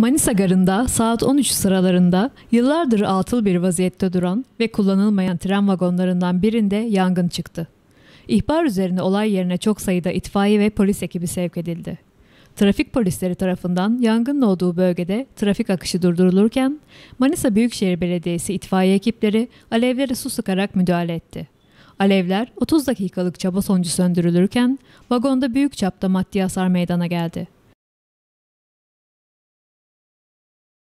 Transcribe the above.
Manisa Garı'nda saat 13 sıralarında yıllardır atıl bir vaziyette duran ve kullanılmayan tren vagonlarından birinde yangın çıktı. İhbar üzerine olay yerine çok sayıda itfaiye ve polis ekibi sevk edildi. Trafik polisleri tarafından yangının olduğu bölgede trafik akışı durdurulurken Manisa Büyükşehir Belediyesi itfaiye ekipleri alevlere su sıkarak müdahale etti. Alevler 30 dakikalık çaba sonucu söndürülürken vagonda büyük çapta maddi hasar meydana geldi.